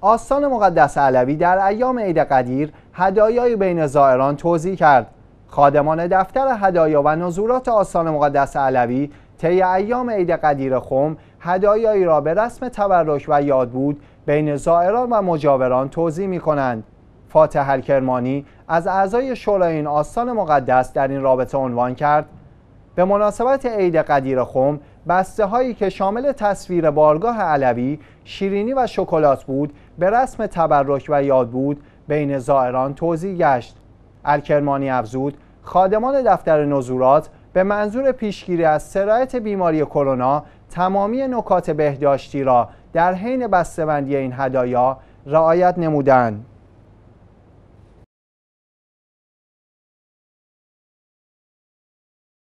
آستان مقدس علوی در ایام عید قدیر هدایای بین زائران توضیح کرد خادمان دفتر هدایا و نظورات آستان مقدس علوی طی ایام عید قدیر خم هدایایی را به رسم تبرک و یاد بود بین زائران و مجاوران توضیح می کنند فاتح الکرمانی از اعضای شورای این آستان مقدس در این رابطه عنوان کرد به مناسبت عید قدیر خم بسته هایی که شامل تصویر بارگاه علوی، شیرینی و شکلات بود به رسم تبرک و یاد بود بین زائران توضیح گشت. الکرمانی افزود خادمان دفتر نزورات به منظور پیشگیری از سرایت بیماری کرونا تمامی نکات بهداشتی را در حین بسته‌بندی این هدایا رعایت نمودند.